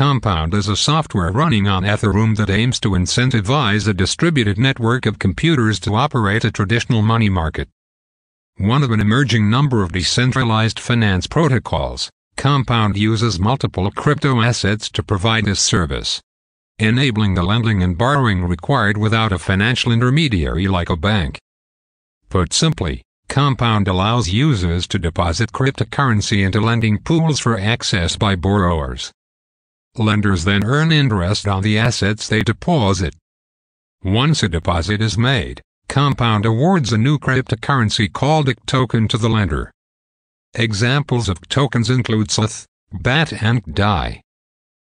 Compound is a software running on Ethereum that aims to incentivize a distributed network of computers to operate a traditional money market. One of an emerging number of decentralized finance protocols, Compound uses multiple crypto assets to provide this service, enabling the lending and borrowing required without a financial intermediary like a bank. Put simply, Compound allows users to deposit cryptocurrency into lending pools for access by borrowers. Lenders then earn interest on the assets they deposit. Once a deposit is made, Compound awards a new cryptocurrency called a token to the lender. Examples of tokens include Seth, BAT and DAI.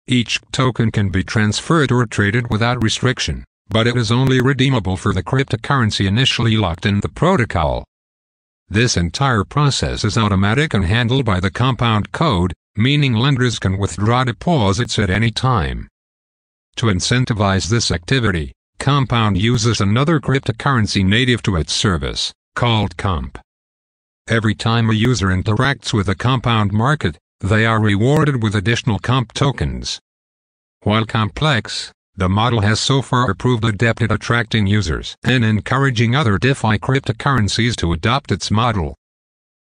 Each token can be transferred or traded without restriction, but it is only redeemable for the cryptocurrency initially locked in the protocol. This entire process is automatic and handled by the compound code, meaning lenders can withdraw deposits at any time. To incentivize this activity, Compound uses another cryptocurrency native to its service, called Comp. Every time a user interacts with a Compound market, they are rewarded with additional Comp tokens. While complex, the model has so far proved adept at attracting users and encouraging other DeFi cryptocurrencies to adopt its model.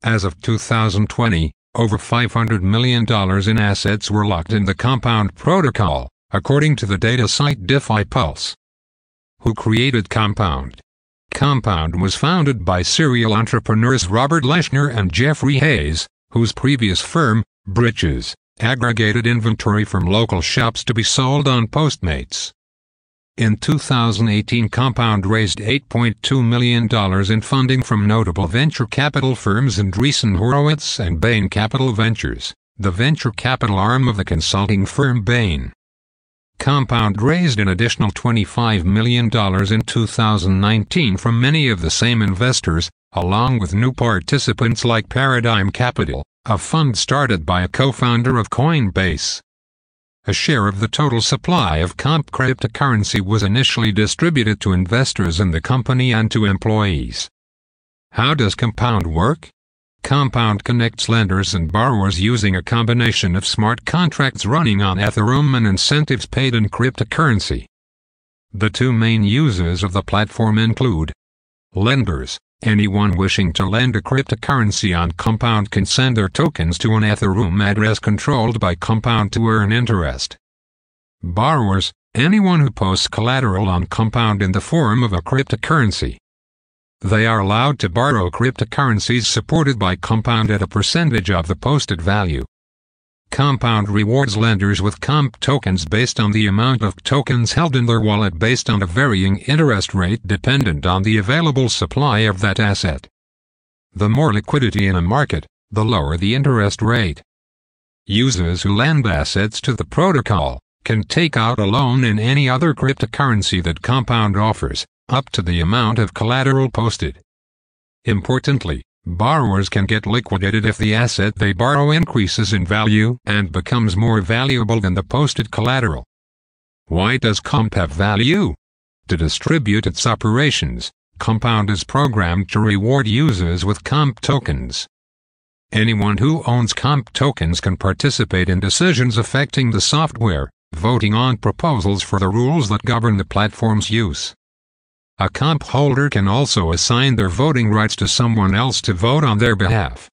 As of 2020, over $500 million in assets were locked in the Compound protocol, according to the data site DeFi Pulse. Who created Compound? Compound was founded by serial entrepreneurs Robert Leshner and Jeffrey Hayes, whose previous firm, Britches, aggregated inventory from local shops to be sold on Postmates. In 2018 Compound raised $8.2 million in funding from notable venture capital firms and recent Horowitz and Bain Capital Ventures, the venture capital arm of the consulting firm Bain. Compound raised an additional $25 million in 2019 from many of the same investors, along with new participants like Paradigm Capital, a fund started by a co-founder of Coinbase. A share of the total supply of comp cryptocurrency was initially distributed to investors in the company and to employees. How does Compound work? Compound connects lenders and borrowers using a combination of smart contracts running on Ethereum and incentives paid in cryptocurrency. The two main users of the platform include lenders, Anyone wishing to lend a cryptocurrency on Compound can send their tokens to an Ethereum address controlled by Compound to earn interest. Borrowers, anyone who posts collateral on Compound in the form of a cryptocurrency. They are allowed to borrow cryptocurrencies supported by Compound at a percentage of the posted value. Compound rewards lenders with comp tokens based on the amount of tokens held in their wallet based on a varying interest rate dependent on the available supply of that asset. The more liquidity in a market, the lower the interest rate. Users who lend assets to the protocol can take out a loan in any other cryptocurrency that Compound offers, up to the amount of collateral posted. Importantly, Borrowers can get liquidated if the asset they borrow increases in value and becomes more valuable than the posted collateral. Why does comp have value? To distribute its operations, Compound is programmed to reward users with comp tokens. Anyone who owns comp tokens can participate in decisions affecting the software, voting on proposals for the rules that govern the platform's use. A comp holder can also assign their voting rights to someone else to vote on their behalf.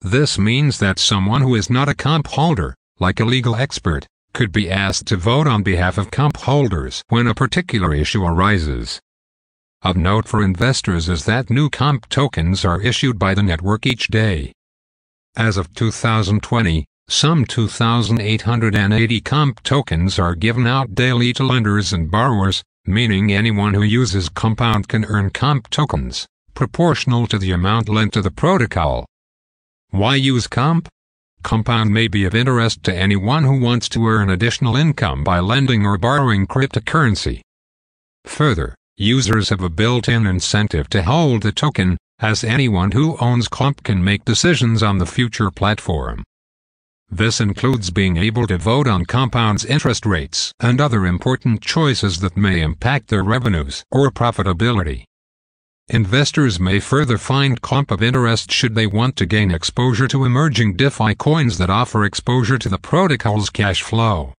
This means that someone who is not a comp holder, like a legal expert, could be asked to vote on behalf of comp holders when a particular issue arises. Of note for investors is that new comp tokens are issued by the network each day. As of 2020, some 2,880 comp tokens are given out daily to lenders and borrowers, meaning anyone who uses Compound can earn comp tokens, proportional to the amount lent to the protocol. Why use comp? Compound may be of interest to anyone who wants to earn additional income by lending or borrowing cryptocurrency. Further, users have a built-in incentive to hold the token, as anyone who owns Comp can make decisions on the future platform. This includes being able to vote on compounds interest rates and other important choices that may impact their revenues or profitability. Investors may further find comp of interest should they want to gain exposure to emerging DeFi coins that offer exposure to the protocol's cash flow.